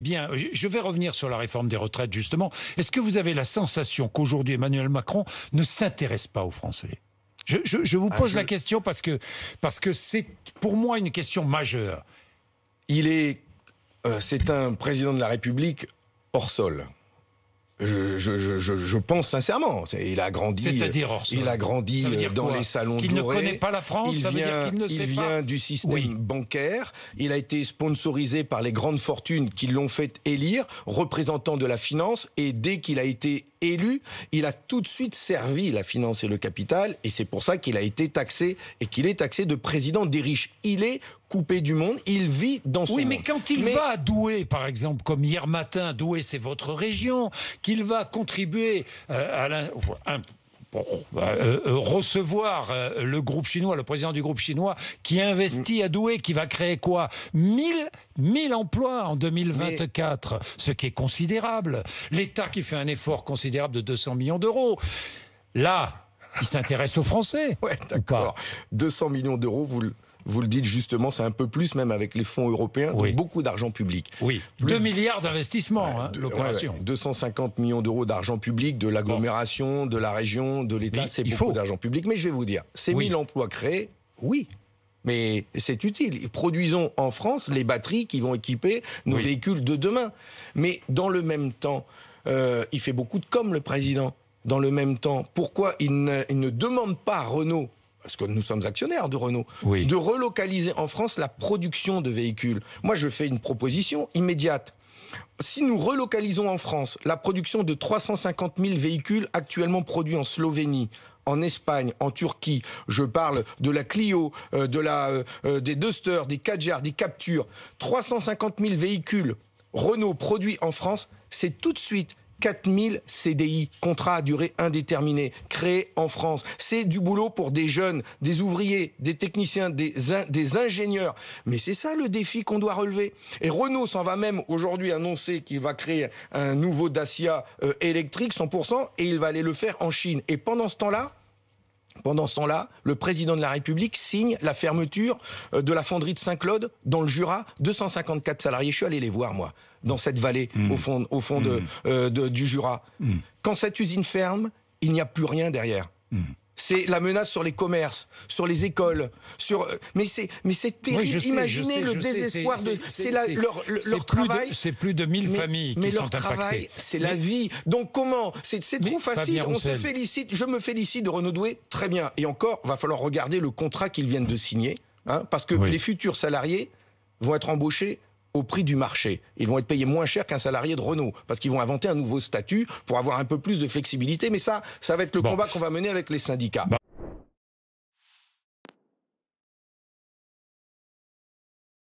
Bien, je vais revenir sur la réforme des retraites, justement. Est-ce que vous avez la sensation qu'aujourd'hui Emmanuel Macron ne s'intéresse pas aux Français je, vous ah, pose la question parce que parce que c'est pour moi une question majeure. Il est, euh, c'est un président de la République hors sol je, je, pense sincèrement. Il a grandi. Euh, il a grandi euh, dans les salons de Il ne connaît pas la France. Il vient, du système bancaire. Il a été sponsorisé par les grandes fortunes qui l'ont fait élire représentant de la finance. Et dès qu'il a été élu, il a tout de suite servi la finance et le capital, et c'est pour ça qu'il a été taxé et qu'il est taxé de président des riches. Il est coupé du monde, il vit dans son Oui, mais quand il va à Douai, par exemple, comme hier matin, Douai, c'est votre région, qu'il va contribuer euh, à la... Euh, euh, recevoir euh, le groupe chinois, le président du groupe chinois, qui investit à Douai, qui va créer quoi 1000, emplois en 2024, ce qui est considérable. L'État qui fait un effort considérable de 200 millions d'euros. Là, il s'intéresse aux Français. Ouais, d'accord. 200 millions d'euros, vous le vous le dites justement, c'est un peu plus même avec les fonds européens, beaucoup d'argent public. Oui. 2 milliards d'investissements, hein, l'opération. 250 millions d'euros d'argent public de l'agglomération, de la région, de l'État. C'est beaucoup d'argent public. Mais je vais vous dire, ces oui. 1000 emplois créés, oui, mais c'est utile. Produisons en France les batteries qui vont équiper nos véhicules de demain. Mais dans le même temps, euh, il fait beaucoup de com, le président. Dans le même temps, pourquoi il ne, il ne demande pas à Renault parce que nous sommes actionnaires de Renault, de relocaliser en France la production de véhicules. Moi, je fais une proposition immédiate. Si nous relocalisons en France la production de 350 000 véhicules actuellement produits en Slovénie, en Espagne, en Turquie, je parle de la Clio, euh, de la, euh, euh, des Duster, des Kadjar, des Captures, 350 000 véhicules Renault produits en France, c'est tout de suite 4000 CDI, contrats à durée indéterminée, créés en France. C'est du boulot pour des jeunes, des ouvriers, des techniciens, des, des ingénieurs. Mais c'est ça le défi qu'on doit relever. Et Renault s'en va même aujourd'hui annoncer qu'il va créer un nouveau Dacia euh, électrique 100% et il va aller le faire en Chine. Et pendant ce temps-là, pendant ce temps-là, le président de la République signe la fermeture euh, de la fonderie de Saint-Claude dans le Jura, 254 salariés. Je suis allé les voir, moi, dans cette vallée, hmm. au fond, hmm. euh, du Jura. Hmm. Quand cette usine ferme, il n'y a plus rien derrière c'est la menace sur les commerces, sur les écoles, sur. Euh, mais c'est, mais terrible. Imaginez le désespoir de. C'est leur, travail. C'est plus de 1000 familles mais, qui sont Mais leur travail, c'est la vie. Donc comment C'est trop facile. On se félicite. Je me félicite de Renaud Doué. Très bien. Et encore, va falloir regarder le contrat qu'ils viennent de signer, hein, parce que les futurs salariés vont être embauchés au prix du marché. Ils vont être payés moins cher qu'un salarié de Renault parce qu'ils vont inventer un nouveau statut pour avoir un peu plus de flexibilité. Mais ça, ça va être le combat qu'on va mener avec les syndicats.